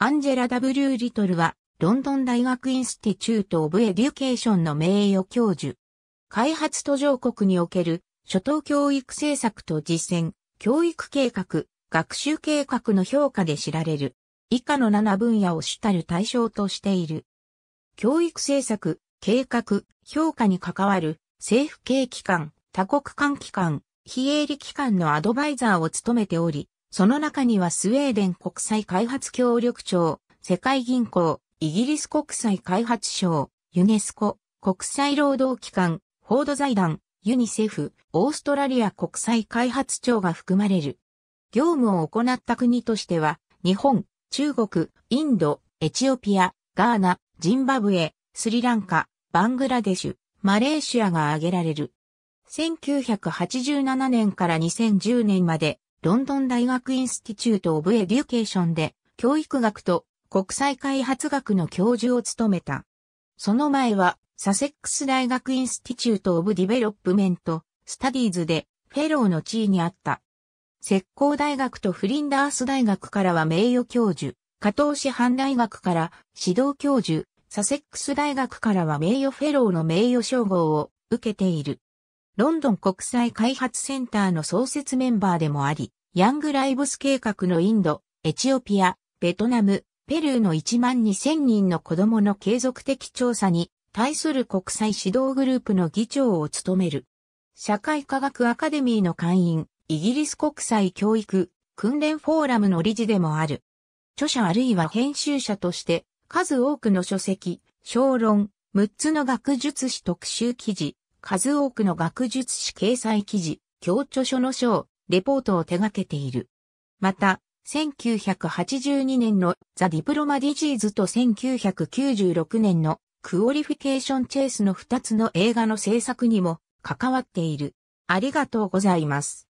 アンジェラ・ W・ リトルは、ロンドン大学インスティチュート・オブ・エデュケーションの名誉教授。開発途上国における、初等教育政策と実践、教育計画、学習計画の評価で知られる。以下の7分野を主たる対象としている。教育政策、計画、評価に関わる政府系機関、多国間機関、非営利機関のアドバイザーを務めており、その中にはスウェーデン国際開発協力庁、世界銀行、イギリス国際開発省、ユネスコ、国際労働機関、フォード財団、ユニセフ、オーストラリア国際開発庁が含まれる。業務を行った国としては、日本、中国、インド、エチオピア、ガーナ、ジンバブエ、スリランカ、バングラデシュ、マレーシアが挙げられる。1987年から2010年までロンドン大学インスティチュート・オブ・エデュケーションで教育学と国際開発学の教授を務めた。その前はサセックス大学インスティチュート・オブ・ディベロップメント・スタディーズでフェローの地位にあった。石膏大学とフリンダース大学からは名誉教授、加藤師範大学から指導教授、サセックス大学からは名誉フェローの名誉称号を受けている。ロンドン国際開発センターの創設メンバーでもあり、ヤングライブス計画のインド、エチオピア、ベトナム、ペルーの1万2000人の子供の継続的調査に対する国際指導グループの議長を務める。社会科学アカデミーの会員、イギリス国際教育訓練フォーラムの理事でもある。著者あるいは編集者として数多くの書籍、小論、6つの学術史特集記事、数多くの学術誌掲載記事、教著書の章、レポートを手掛けている。また、1982年のザ・ディプロマ・ディジーズと1996年のクオリフィケーション・チェイスの2つの映画の制作にも関わっている。ありがとうございます。